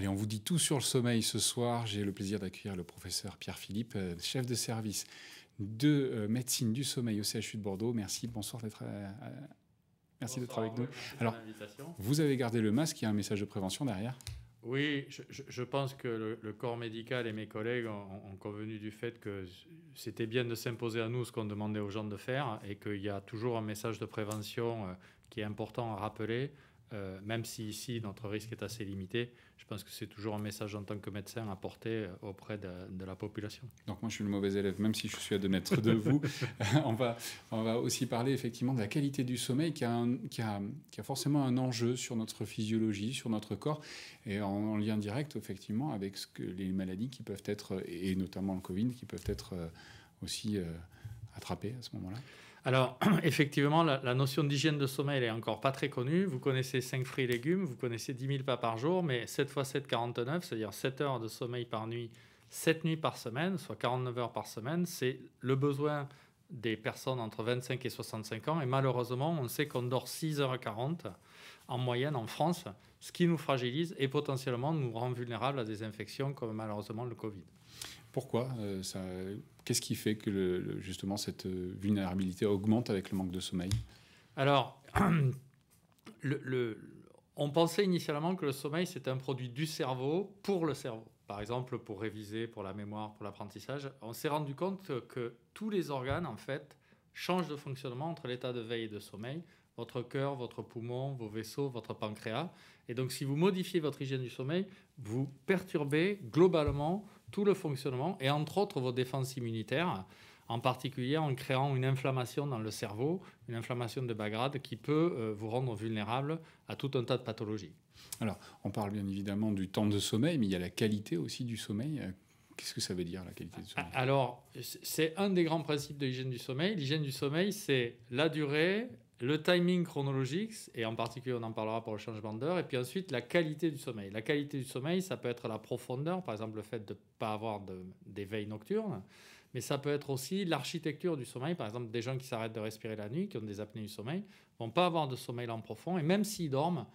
Allez, on vous dit tout sur le sommeil ce soir. J'ai le plaisir d'accueillir le professeur Pierre-Philippe, euh, chef de service de euh, médecine du sommeil au CHU de Bordeaux. Merci, bonsoir d'être euh, Merci d'être avec nous. Alors, vous avez gardé le masque, il y a un message de prévention derrière Oui, je, pense que le, corps médical et mes collègues ont convenu du fait que c'était bien de s'imposer à nous ce qu'on demandait aux gens de faire et qu'il y a toujours un message de prévention qui est important à rappeler. Euh, même si ici notre risque est assez limité, je pense que c'est toujours un message en tant que médecin à porter euh, auprès de, la population. Donc moi je suis le mauvais élève, même si je suis à deux mètres de vous. Euh, on, va, on va aussi parler effectivement de la qualité du sommeil qui a, forcément un enjeu sur notre physiologie, sur notre corps, et en, lien direct effectivement avec les maladies qui peuvent être, et notamment le Covid, qui peuvent être aussi attrapées à ce moment-là. Alors, effectivement, la, notion d'hygiène de sommeil est encore pas très connue. Vous connaissez 5 fruits et légumes, vous connaissez 10 000 pas par jour, mais 7 fois 7, 49, c'est-à-dire 7 heures de sommeil par nuit, 7 nuits par semaine, soit 49 heures par semaine, c'est le besoin des personnes entre 25 et 65 ans. Et malheureusement, on sait qu'on dort 6h40 en moyenne en France, ce qui nous fragilise et potentiellement nous rend vulnérables à des infections comme malheureusement le Covid. Pourquoi euh, Qu'est-ce qui fait que justement cette euh, vulnérabilité augmente avec le manque de sommeil Alors, on pensait initialement que le sommeil c'était un produit du cerveau pour le cerveau. Par exemple, pour réviser, pour la mémoire, pour l'apprentissage, on s'est rendu compte que tous les organes en fait changent de fonctionnement entre l'état de veille et de sommeil. Votre cœur, votre poumon, vos vaisseaux, votre pancréas. Et donc, si vous modifiez votre hygiène du sommeil, vous perturbez globalement tout le fonctionnement et entre autres vos défenses immunitaires, en particulier en créant une inflammation dans le cerveau, une inflammation de bas grade qui peut euh, vous rendre vulnérable à tout un tas de pathologies. Alors, on parle bien évidemment du temps de sommeil, mais il y a la qualité aussi du sommeil. Euh, qu'est-ce que ça veut dire la qualité du sommeil Alors, c'est un des grands principes de l'hygiène du sommeil. L'hygiène du sommeil, c'est la durée, le timing chronologique, et en particulier on en parlera pour le changement d'heure, et puis ensuite la qualité du sommeil. La qualité du sommeil, ça peut être la profondeur, par exemple le fait de ne pas avoir des veilles nocturnes. mais ça peut être aussi l'architecture du sommeil. Par exemple, des gens qui s'arrêtent de respirer la nuit, qui ont des apnées du sommeil, vont pas avoir de sommeil en profond, et même s'ils dorment,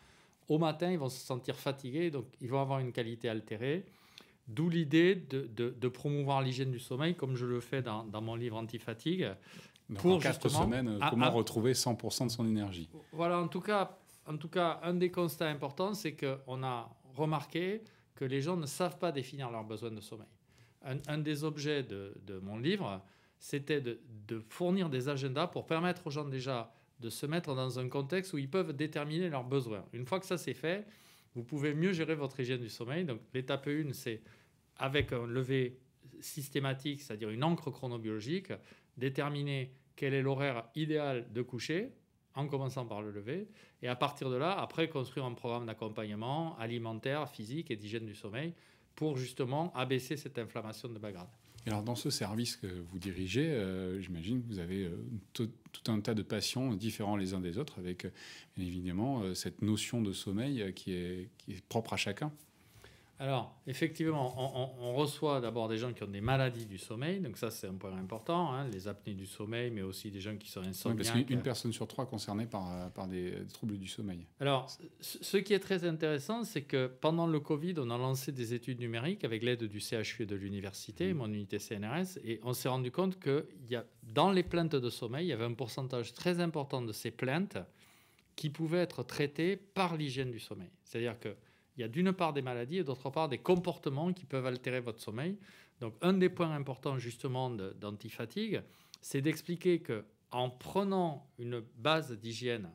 au matin, ils vont se sentir fatigués, donc ils vont avoir une qualité altérée. D'où l'idée de, promouvoir l'hygiène du sommeil, comme je le fais dans, dans mon livre Antifatigue, pour quatre semaines, comment retrouver 100% de son énergie Voilà, en tout cas, en tout cas un des constats importants, c'est qu'on a remarqué que les gens ne savent pas définir leurs besoins de sommeil. Un, des objets de, mon livre, c'était de, de, fournir des agendas pour permettre aux gens déjà de se mettre dans un contexte où ils peuvent déterminer leurs besoins. Une fois que ça c'est fait, vous pouvez mieux gérer votre hygiène du sommeil. Donc l'étape 1, c'est avec un lever systématique, c'est-à-dire une encre chronobiologique, déterminer quel est l'horaire idéal de coucher en commençant par le lever, et à partir de là, après, construire un programme d'accompagnement alimentaire, physique et d'hygiène du sommeil pour justement abaisser cette inflammation de Et Alors dans ce service que vous dirigez, euh, j'imagine que vous avez euh, tout, un tas de patients différents les uns des autres, avec euh, évidemment cette notion de sommeil qui est propre à chacun. Alors, effectivement, on, reçoit d'abord des gens qui ont des maladies du sommeil, donc ça c'est un point important, hein, les apnées du sommeil, mais aussi des gens qui sont insomniaques. Une parce personne sur trois concernée par, euh, des euh, troubles du sommeil. Alors, ce qui est très intéressant, c'est que pendant le Covid, on a lancé des études numériques avec l'aide du CHU et de l'université, mmh. mon unité CNRS, et on s'est rendu compte que y a, dans les plaintes de sommeil, il y avait un pourcentage très important de ces plaintes qui pouvaient être traitées par l'hygiène du sommeil. C'est-à-dire que il y a d'une part des maladies et d'autre part des comportements qui peuvent altérer votre sommeil. Donc un des points importants justement d'antifatigue, c'est d'expliquer que en prenant une base d'hygiène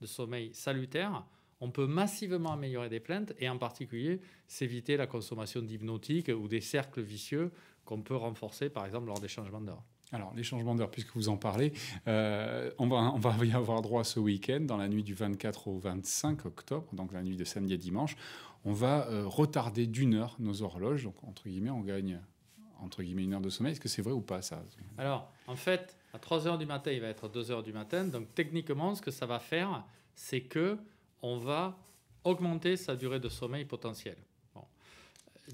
de sommeil salutaire, on peut massivement améliorer des plaintes et en particulier s'éviter la consommation d'hypnotiques ou des cercles vicieux qu'on peut renforcer par exemple lors des changements d'heure. Alors, les changements d'heure, puisque vous en parlez, euh, on, va, y avoir droit ce week-end, dans la nuit du 24 au 25 octobre, donc la nuit de samedi à dimanche. On va euh, retarder d'une heure nos horloges, donc entre guillemets, on gagne entre guillemets une heure de sommeil. Est-ce que c'est vrai ou pas ça Alors, en fait, à 3 heures du matin, il va être 2 heures du matin. Donc, techniquement, ce que ça va faire, c'est que on va augmenter sa durée de sommeil potentielle.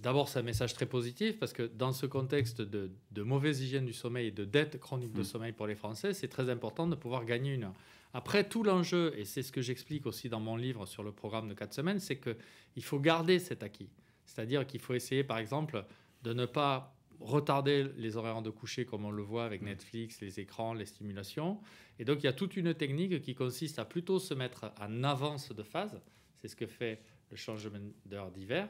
D'abord, c'est un message très positif parce que dans ce contexte de, mauvaise hygiène du sommeil et de dette chronique de hmm. sommeil pour les Français, c'est très important de pouvoir gagner une heure. Après, tout l'enjeu, et c'est ce que j'explique aussi dans mon livre sur le programme de 4 semaines, c'est qu'il faut garder cet acquis. C'est-à-dire qu'il faut essayer, par exemple, de ne pas retarder les horaires de coucher comme on le voit avec hmm. Netflix, les écrans, les stimulations. Et donc il y a toute une technique qui consiste à plutôt se mettre en avance de phase. C'est ce que fait le changement d'heure d'hiver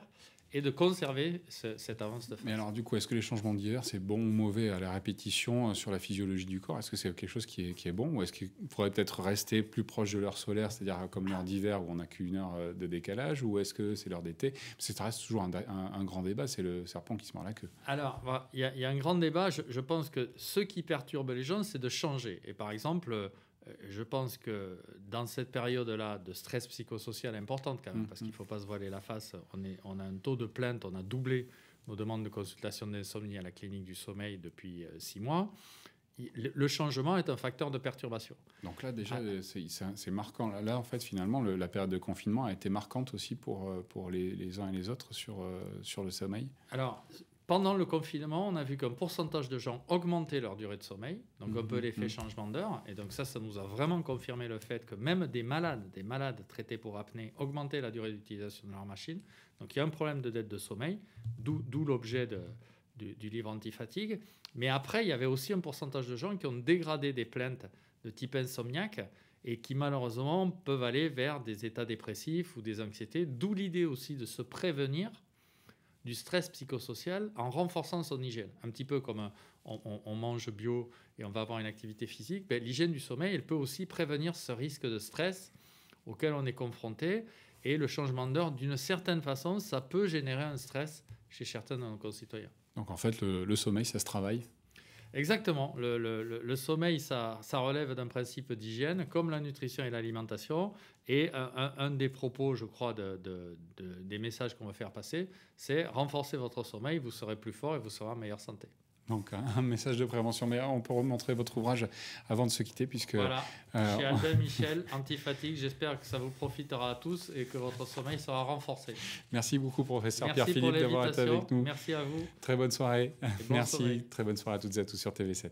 et de conserver cette avance de phase. Mais alors, du coup, est-ce que les changements d'hiver, c'est bon ou mauvais à la répétition euh, sur la physiologie du corps Est-ce que c'est quelque chose qui est, qui est bon Ou est-ce qu'il faudrait peut-être rester plus proche de l'heure solaire, c'est-à-dire euh, comme l'heure d'hiver où on n'a qu'une heure euh, de décalage Ou est-ce que c'est l'heure d'été ça reste toujours un, grand débat, c'est le serpent qui se mord la queue. Alors, bah, il y, a un grand débat. Je, je pense que ce qui perturbe les gens, c'est de changer. Et par exemple, euh, je pense que dans cette période-là de stress psychosocial importante quand même, mm, parce qu'il ne mm. faut pas se voiler la face, on, est, on a un taux de plainte, on a doublé nos demandes de consultation d'insomnie à la clinique du sommeil depuis euh, six mois. Le changement est un facteur de perturbation. Donc là, déjà, ah. euh, c'est marquant. Là, en fait, finalement, la période de confinement a été marquante aussi pour, pour les, les, uns et les autres sur, sur le sommeil. Alors, pendant le confinement, on a vu qu'un pourcentage de gens augmentait leur durée de sommeil, donc on un mhm, peu l'effet mhm. changement d'heure. Et donc ça, ça nous a vraiment confirmé le fait que même des malades, des malades traités pour apnée, augmentaient la durée d'utilisation de leur machine. Donc il y a un problème de dette de sommeil, d'où l'objet du, du livre anti-fatigue. Mais après, il y avait aussi un pourcentage de gens qui ont dégradé des plaintes de type insomniaque et qui malheureusement peuvent aller vers des états dépressifs ou des anxiétés, d'où l'idée aussi de se prévenir du stress psychosocial en renforçant son hygiène. Un petit peu comme euh, on, mange bio et on va avoir une activité physique, ben, l'hygiène du sommeil, elle peut aussi prévenir ce risque de stress auquel on est confronté. Et le changement d'heure, d'une certaine façon, ça peut générer un stress chez certains de nos concitoyens. Donc en fait, le sommeil, ça se travaille Exactement. Le, sommeil, ça, relève d'un principe d'hygiène, comme la nutrition et l'alimentation. Et un, des propos, je crois, des messages qu'on va faire passer, c'est renforcer votre sommeil, vous serez plus fort et vous serez en meilleure santé. Donc un message de prévention. Mais euh, on peut remontrer votre ouvrage avant de se quitter puisque... Voilà, euh, chez Albin Michel, Antifatigue, j'espère que ça vous profitera à tous et que votre sommeil sera renforcé. Merci beaucoup professeur Pierre-Philippe d'avoir été avec nous. Merci à vous. Très bonne soirée. Merci, très bonne soirée à toutes et à tous sur TV7.